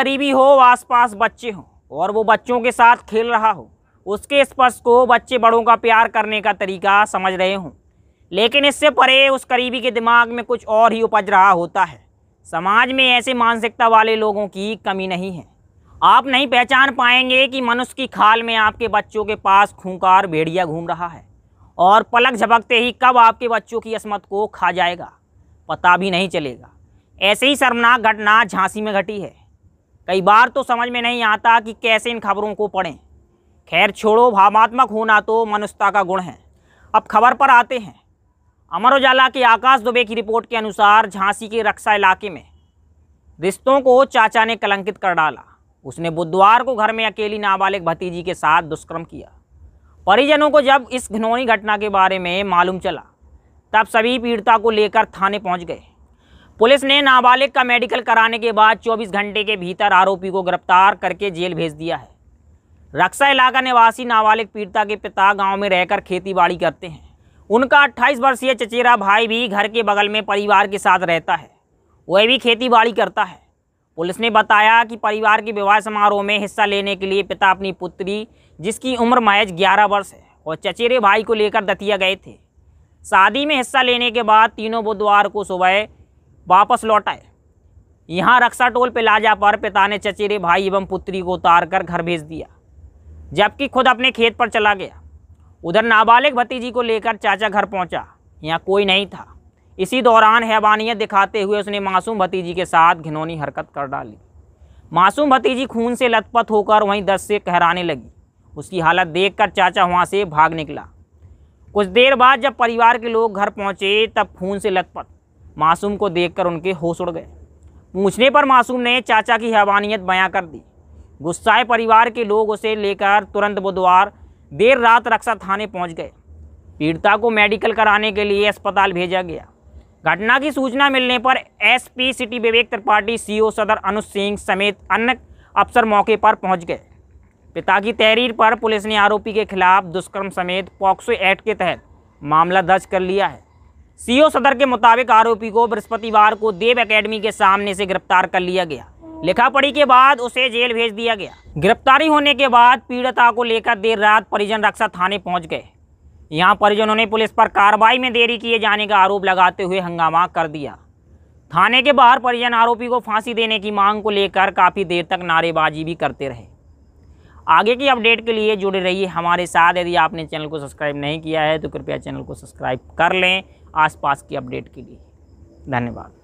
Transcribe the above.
करीबी हो आसपास बच्चे हों और वो बच्चों के साथ खेल रहा हो उसके स्पर्श को बच्चे बड़ों का प्यार करने का तरीका समझ रहे हों लेकिन इससे परे उस करीबी के दिमाग में कुछ और ही उपज रहा होता है समाज में ऐसे मानसिकता वाले लोगों की कमी नहीं है आप नहीं पहचान पाएंगे कि मनुष्य की खाल में आपके बच्चों के पास खूंखार भेड़िया घूम रहा है और पलक झपकते ही कब आपके बच्चों की असमत को खा जाएगा पता भी नहीं चलेगा ऐसे ही शर्मनाक घटना झांसी में घटी है कई बार तो समझ में नहीं आता कि कैसे इन खबरों को पढ़ें खैर छोड़ो भावात्मक होना तो मनुष्यता का गुण है अब खबर पर आते हैं अमर उजाला के आकाश दुबे की रिपोर्ट के अनुसार झांसी के रक्षा इलाके में रिश्तों को चाचा ने कलंकित कर डाला उसने बुधवार को घर में अकेली नाबालिग भतीजी के साथ दुष्कर्म किया परिजनों को जब इस घनौनी घटना के बारे में मालूम चला तब सभी पीड़िता को लेकर थाने पहुंच गए पुलिस ने नाबालिग का मेडिकल कराने के बाद 24 घंटे के भीतर आरोपी को गिरफ्तार करके जेल भेज दिया है रक्सा इलाका निवासी नाबालिग पीड़िता के पिता गांव में रहकर खेतीबाड़ी करते हैं उनका 28 वर्षीय चचेरा भाई भी घर के बगल में परिवार के साथ रहता है वह भी खेतीबाड़ी करता है पुलिस ने बताया कि परिवार के विवाह समारोह में हिस्सा लेने के लिए पिता अपनी पुत्री जिसकी उम्र महज ग्यारह वर्ष है और चचेरे भाई को लेकर दतिया गए थे शादी में हिस्सा लेने के बाद तीनों बुधवार को सुबह वापस लौट आए यहाँ रक्षा टोल पे पर पिता ने चचेरे भाई एवं पुत्री को उतार कर घर भेज दिया जबकि खुद अपने खेत पर चला गया उधर नाबालिग भतीजी को लेकर चाचा घर पहुंचा यहाँ कोई नहीं था इसी दौरान हैवानियत दिखाते हुए उसने मासूम भतीजी के साथ घिनौनी हरकत कर डाली मासूम भतीजी खून से लथपथ होकर वहीं दस से कहराने लगी उसकी हालत कर चाचा वहाँ से भाग निकला कुछ देर बाद जब परिवार के लोग घर पहुँचे तब खून से लथपथ मासूम को देखकर उनके होश उड़ गए पूछने पर मासूम ने चाचा की हवानियत बयां कर दी गुस्साए परिवार के लोग उसे लेकर तुरंत बुधवार देर रात रक्षा थाने पहुंच गए पीड़िता को मेडिकल कराने के लिए अस्पताल भेजा गया घटना की सूचना मिलने पर SP city Vivek Tripathi CO सदर अनुज सिंह समेत अन्य अफसर मौके पर पहुंच गए पिता की तहरीर पर पुलिस ने आरोपी के खिलाफ दुष्कर्म समेत पॉक्सो एक्ट के तहत मामला दर्ज कर लिया है सीओ सदर के मुताबिक आरोपी को बृहस्पतिवार को देव एकेडमी के सामने से गिरफ्तार कर लिया गया लिखा पढ़ी के बाद उसे जेल भेज दिया गया गिरफ्तारी होने के बाद पीड़िता को लेकर देर रात परिजन रक्षा थाने पहुंच गए यहाँ परिजनों ने पुलिस पर कार्रवाई में देरी किए जाने का आरोप लगाते हुए हंगामा कर दिया थाने के बाहर परिजन आरोपी को फांसी देने की मांग को लेकर काफ़ी देर तक नारेबाजी भी करते रहे आगे की अपडेट के लिए जुड़े रहिए हमारे साथ यदि आपने चैनल को सब्सक्राइब नहीं किया है तो कृपया चैनल को सब्सक्राइब कर लें आसपास की अपडेट के लिए धन्यवाद